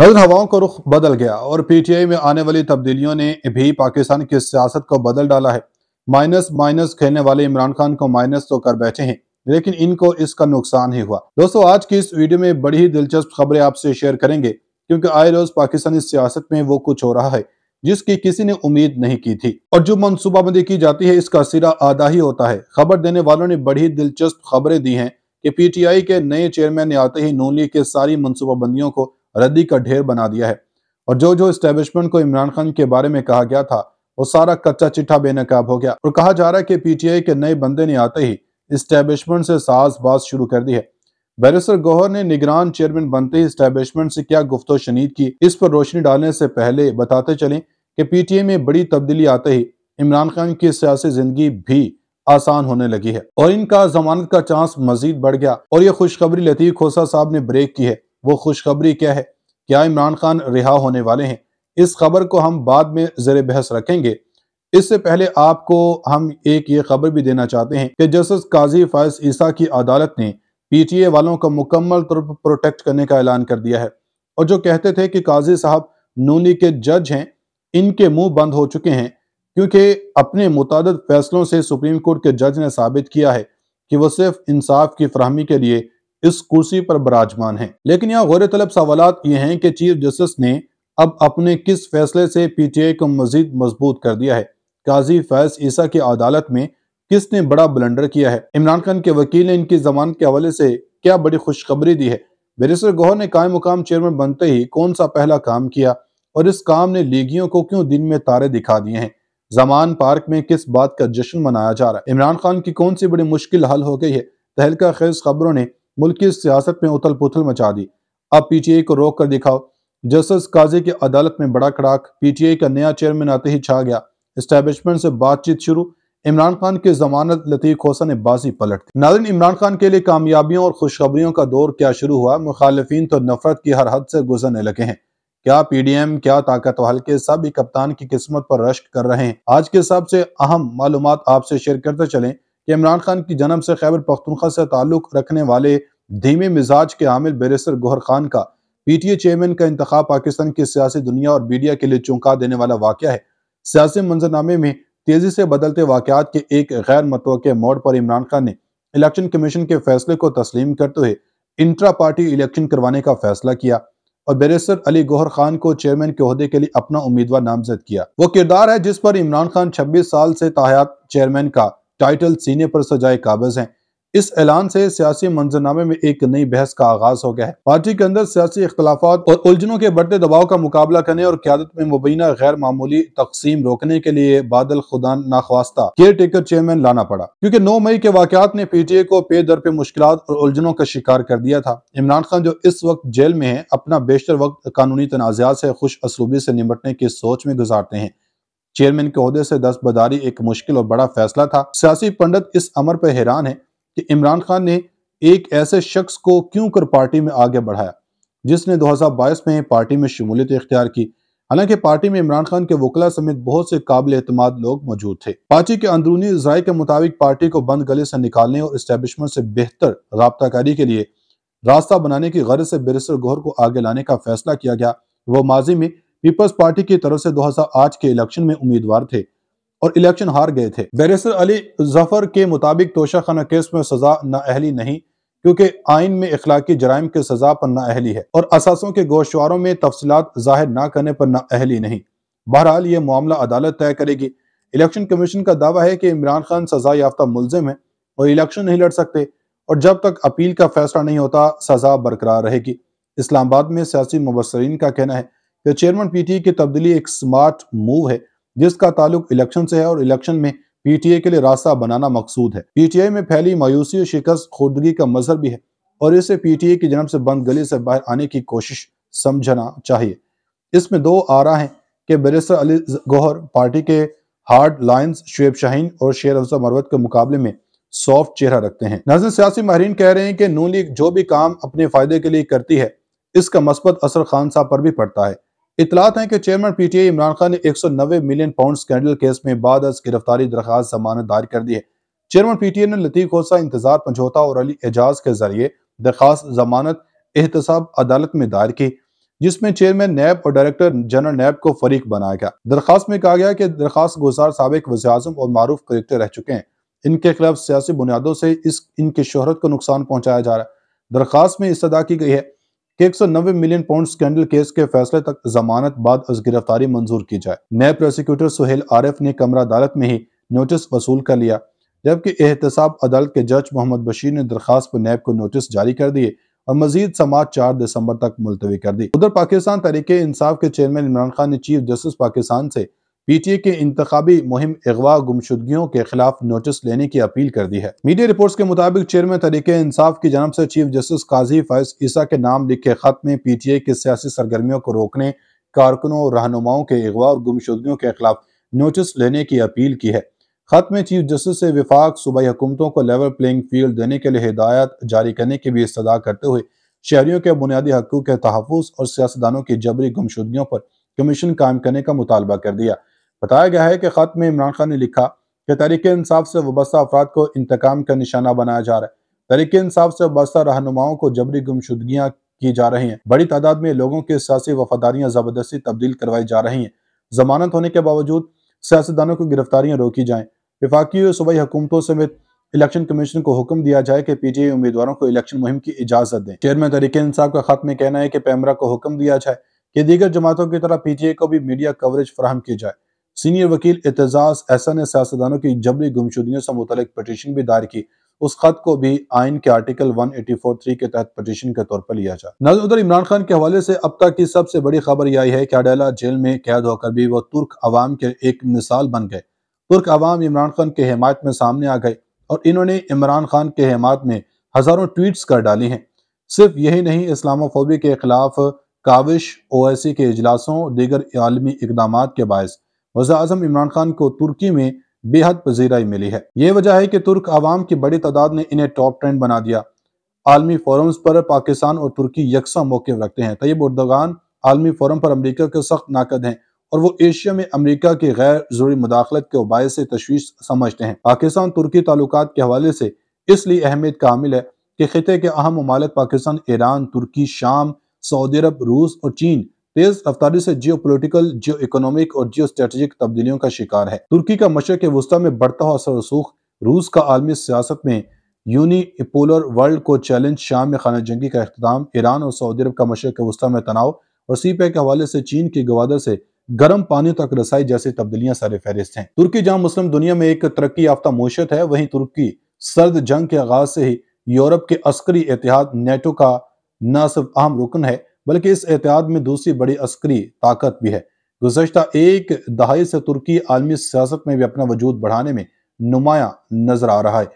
نظر ہواؤں کا رخ بدل گیا اور پی ٹی آئی میں آنے والی تبدیلیوں نے بھی پاکستان کی سیاست کو بدل ڈالا ہے مائنس مائنس کھیلنے والے عمران خان کو مائنس تو کر بیٹھے ہیں لیکن ان کو اس کا نقصان ہی ہوا دوستو آج کی اس ویڈیو میں بڑی ہی دلچسپ خبریں آپ سے شیئر کریں گے کیونکہ آئے روز پاکستانی سیاست میں وہ کچھ ہو رہا ہے جس کی کسی نے امید نہیں کی تھی اور جو منصوبہ بندی کی جاتی ہے اس کا سرہ آدھا ہی ہوتا ہے خبر دینے والوں نے بڑی دلچسپ خبریں دی ہیں کہ پی ٹی آئی کے نئے چیئرمین نے آتے ہی نون لیگ کے ساری منصوبہ بندیوں کو ردی کا ڈھیر بنا دیا ہے اور جو جو اسٹیبلشمنٹ کو عمران خان کے بارے میں کہا گیا تھا وہ سارا کچا چٹھا بے نقاب ہو گیا اور کہا جا رہا ہے کہ پی ٹی آئی کے نئے بندے نے آتے ہی اسٹیبلشمنٹ سے ساز باز شروع کر دی ہے بیرسر نے نگران بنتے ہی سے کیا گفت و شنید کی اس پر روشنی ڈالنے سے پہلے بتاتے چلیں کہ پی ٹی آئی میں بڑی تبدیلی آتے ہی عمران خان کی سیاسی زندگی بھی آسان ہونے لگی ہے اور ان کا ضمانت کا چانس مزید بڑھ گیا اور یہ خوشخبری لطیف کھوسا صاحب نے بریک کی ہے وہ خوشخبری کیا ہے کیا عمران خان رہا ہونے والے ہیں اس خبر کو ہم بعد میں زیر بحث رکھیں گے اس سے پہلے آپ کو ہم ایک یہ خبر بھی دینا چاہتے ہیں کہ جسٹس قاضی فائز عیسیٰ کی عدالت نے پی ٹی اے والوں کو مکمل طور پر پروٹیکٹ کرنے کا اعلان کر دیا ہے اور جو کہتے تھے کہ قاضی صاحب نونی کے جج ہیں ان کے منہ بند ہو چکے ہیں کیونکہ اپنے متعدد فیصلوں سے سپریم کورٹ کے جج نے ثابت کیا ہے کہ وہ صرف انصاف کی فراہمی کے لیے اس کرسی پر براجمان ہیں لیکن یہاں غور طلب سوالات یہ ہیں کہ چیف جسٹس نے اب اپنے کس فیصلے سے پی ٹی آئی کو مزید مضبوط کر دیا ہے قاضی فیض عیسیٰ کی عدالت میں کس نے بڑا بلنڈر کیا ہے عمران خان کے وکیل نے ان کی زمان کے حوالے سے کیا بڑی خوشخبری دی ہے نے قائم مقام چیئرمین بنتے ہی کون سا پہلا کام کیا اور اس کام نے لیگیوں کو کیوں دن میں تارے دکھا دیے ہیں زمان پارک میں کس بات کا جشن منایا جا رہا ہے عمران خان کی کون سی بڑی مشکل حل ہو گئی ہے خیز خبروں نے ملکی سیاست میں اتل پتل مچا دی اب پی ٹی آئی کو روک کر دکھاؤ جسٹس قاضی کی عدالت میں بڑا پی ٹی کا نیا آتے ہی چھا گیا سے بات چیت شروع عمران خان کے نے بازی پلٹ دی ناظرین عمران خان کے لیے کامیابیوں اور خوشخبریوں کا دور کیا شروع ہوا مخالفین تو نفرت کی ہر حد سے گزرنے لگے ہیں کیا پی ڈی ایم کیا طاقت و حلقے ہی کپتان کی قسمت پر رشک کر رہے ہیں آج کے سب سے اہم معلومات آپ سے شیئر کرتے چلیں کہ عمران خان کی جنم سے خیبر پختونخوا سے تعلق رکھنے والے دھیمے مزاج کے عامل بیرسر گوھر خان کا پی ٹی اے چیئرمین کا انتخاب پاکستان کی سیاسی دنیا اور میڈیا کے لیے چونکا دینے والا واقعہ ہے سیاسی منظرنامے میں تیزی سے بدلتے واقعات کے ایک غیر متوقع موڑ پر عمران خان نے الیکشن کمیشن کے فیصلے کو تسلیم کرتے ہوئے انٹرا پارٹی الیکشن کروانے کا فیصلہ کیا اور بیرسر علی گوہر خان کو چیئرمین کے عہدے کے لیے اپنا امیدوار نامزد کیا وہ کردار ہے جس پر عمران خان چھبیس سال سے تاحیات چیئرمین کا ٹائٹل سینے پر سجائے قابض ہیں اس اعلان سے سیاسی منظرنامے میں ایک نئی بحث کا آغاز ہو گیا ہے پارٹی کے اندر سیاسی اختلافات اور الجھنوں کے بڑھتے دباؤ کا مقابلہ کرنے اور قیادت میں مبینہ غیر معمولی تقسیم روکنے کے لیے بادل خدان ناخواستہ کیئر ٹیکر چیئرمین لانا پڑا کیونکہ نو مئی کے واقعات نے پی ٹی اے کو پے در پہ مشکلات اور الجھنوں کا شکار کر دیا تھا عمران خان جو اس وقت جیل میں ہیں اپنا بیشتر وقت قانونی تنازعات سے خوش اسلوبی سے نمٹنے کی سوچ میں گزارتے ہیں چیئرمن کے عہدے سے دست بداری ایک مشکل اور بڑا فیصلہ تھا سیاسی پنڈت اس عمر پر حیران ہے کہ عمران خان نے ایک ایسے شخص کو کیوں کر پارٹی میں آگے بڑھایا جس نے بائیس میں پارٹی میں شمولیت اختیار کی حالانکہ پارٹی میں عمران خان کے وکلا سمیت بہت سے قابل اعتماد لوگ موجود تھے پارٹی کے اندرونی ذرائع کے مطابق پارٹی کو بند گلے سے نکالنے اور اسٹیبلشمنٹ سے بہتر رابطہ کاری کے لیے راستہ بنانے کی غرض سے برسر گوھر کو آگے لانے کا فیصلہ کیا گیا وہ ماضی میں پیپلز پارٹی کی طرف سے دو ہزار آٹھ کے الیکشن میں امیدوار تھے اور الیکشن ہار گئے تھے علی کے مطابق توشہ خانہ کیس میں سزا نہ اہلی نہیں کیونکہ آئین میں اخلاقی جرائم کے سزا پر نہ اہلی ہے اور اساسوں کے گوشواروں میں تفصیلات ظاہر نہ کرنے پر نہ اہلی نہیں بہرحال یہ معاملہ عدالت طے کرے گی الیکشن کمیشن کا دعویٰ ہے کہ عمران خان سزا یافتہ ملزم ہے اور الیکشن نہیں لڑ سکتے اور جب تک اپیل کا فیصلہ نہیں ہوتا سزا برقرار رہے گی اسلام آباد میں سیاسی مبصرین کا کہنا ہے کہ چیئرمین پی ٹی اے کی تبدیلی ایک سمارٹ موو ہے جس کا تعلق الیکشن سے ہے اور الیکشن میں پی ٹی اے کے لیے راستہ بنانا مقصود ہے پی ٹی اے میں پھیلی مایوسی اور شکست خوردگی کا مظہر بھی ہے اور اسے پی ٹی اے کی جنب سے بند گلی سے باہر آنے کی کوشش سمجھنا چاہیے اس میں دو آ رہا کہ برسر علی گوہر پارٹی کے ہارڈ لائنز شعیب شاہین اور شیر افزا مروت کے مقابلے میں سافٹ چہرہ رکھتے ہیں ناظرین سیاسی ماہرین کہہ رہے ہیں کہ نون لیگ جو بھی کام اپنے فائدے کے لیے کرتی ہے اس کا مثبت اثر خان صاحب پر بھی پڑتا ہے اطلاعات ہیں کہ chairman P T Imran Khan نے ایک سو از گرفتاری درخواست دائر کر دی ہے پی ٹی نے خوصہ انتظار اور علی کے ذریعے درخواست احتساب عدالت میں دائر کی جس میں چیئرمین نیب اور ڈائریکٹر جنرل نیب کو فریق بنایا گیا درخواست میں کہا گیا کہ درخواست گزار سابق وزیراعظم اور معروف کریکٹر رہ چکے ہیں ان کے خلاف سیاسی بنیادوں سے ان کی شہرت کو نقصان پہنچایا جا رہا ہے درخواست میں اس ادا کی گئی ہے ایک سو نوے ملین سکینڈل کیس کے فیصلے تک ضمانت بعد از گرفتاری منظور کی جائے نئے پروسیکیوٹر سہیل عارف نے کمرہ عدالت میں ہی نوٹس وصول کر لیا جبکہ احتساب عدالت کے جج محمد بشیر نے درخواست پر نیب کو نوٹس جاری کر دیے اور مزید سماعت چار دسمبر تک ملتوی کر دی ادھر پاکستان تحریک انصاف کے چیئرمین عمران خان نے چیف جسٹس پاکستان سے پی ٹی اے کے انتخابی مہم اغوا گمشدگیوں کے خلاف نوٹس لینے کی اپیل کر دی ہے میڈیا رپورٹس کے مطابق چیئرمین طریقہ انصاف کی جانب سے چیف جسٹس قاضی فائز عیسیٰ کے نام لکھے خط میں پی ٹی اے کی سیاسی سرگرمیوں کو روکنے کارکنوں اور رہنماؤں کے اغوا اور گمشدگیوں کے خلاف نوٹس لینے کی اپیل کی ہے خط میں چیف جسٹس سے وفاق صوبائی حکومتوں کو لیول پلینگ فیلڈ دینے کے لیے ہدایت جاری کرنے کی بھی استدعا کرتے ہوئے شہریوں کے بنیادی حقوق کے تحفظ اور سیاستدانوں کی جبری گمشدگیوں پر کمیشن قائم کرنے کا مطالبہ کر دیا بتایا گیا ہے کہ خط میں عمران خان نے لکھا کہ تحریک انصاف سے وابستہ افراد کو انتقام کا نشانہ بنایا جا رہا ہے تحریک انصاف سے وابستہ رہنماؤں کو جبری گمشدگیاں کی جا رہی ہیں بڑی تعداد میں لوگوں کے سیاسی وفاداریاں زبردستی تبدیل کروائی جا رہی ہیں ضمانت ہونے کے باوجود سیاستدانوں کو گرفتاریاں روکی جائیں وفاقی صوبائی حکومتوں سمیت الیکشن کمیشن کو حکم دیا جائے کہ پی ٹی آئی امیدواروں کو الیکشن مہم کی اجازت دیں چیئرمین تحریک انصاف کا خط میں کہنا ہے کہ پیمرا کو حکم دیا جائے کہ دیگر جماعتوں کی طرح پی ٹی آئی کو بھی میڈیا کوریج فراہم کی جائے سینئر وکیل اعتزاز ایسا نے سیاستدانوں کی جبری گمشدگیوں سے متعلق بھی کی اس خط کو بھی آئین کے کے کے کے آرٹیکل 1843 تحت طور پر لیا نظر ادھر عمران خان حوالے سے اب تک کی سب سے بڑی خبر یہ آئی ہے کہ اڈیلا جیل میں قید ہو کر بھی وہ ترک عوام کے ایک مثال بن گئے ترک عوام عمران خان کے حمایت میں سامنے آ گئے اور انہوں نے عمران خان کے حمایت میں ہزاروں ٹویٹس کر ڈالی ہیں صرف یہی نہیں اسلام و فوبی کے خلاف کاوش او کے اجلاسوں دیگر عالمی اقدامات کے باعث وزیر اعظم عمران خان کو ترکی میں بے حد پذیرائی ملی ہے یہ وجہ ہے کہ ترک عوام کی بڑی تعداد نے انہیں ٹاپ ٹرینڈ بنا دیا عالمی فورمز پر پاکستان اور ترکی یکساں موقف رکھتے ہیں طیب عالمی فورم پر امریکہ کے سخت ناقد ہیں اور وہ ایشیا میں امریکہ کی غیر ضروری مداخلت کے سے تشویش سمجھتے ہیں پاکستان ترکی تعلقات کے حوالے سے اس لیے اہمیت کا عامل ہے کہ خطے کے اہم ممالک پاکستان ایران ترکی شام سعودی عرب روس اور چین تیز افتاری سے جیو پولیٹیکل جیو اکنامک اور جیو اسٹریٹجک تبدیلیوں کا شکار ہے ترکی کا مشرق وسطی میں بڑھتا ہوا اثر رسوخ روس کا عالمی سیاست میں میں یونی ورلڈ کو چیلنج شام خانہ جنگی کا اختتام ایران اور سعودی عرب کا مشرق وسطی میں تناؤ اور سی پیک کے حوالے سے چین کے گوادر سے گرم پانی تک رسائی جیسی تبدیلیاں سارے فہرست ہیں ترکی جہاں مسلم دنیا میں ایک ترقی یافتہ معیشت ہے وہیں ترکی سرد جنگ کے آغاز سے ہی یورپ کے عسکری اتحاد نیٹو کا نہ صرف اہم رکن ہے بلکہ اس اعتیاد میں دوسری بڑی عسکری طاقت بھی ہے گزشتہ ایک دہائی سے ترکی عالمی سیاست میں بھی اپنا وجود بڑھانے میں نمایاں نظر آ رہا ہے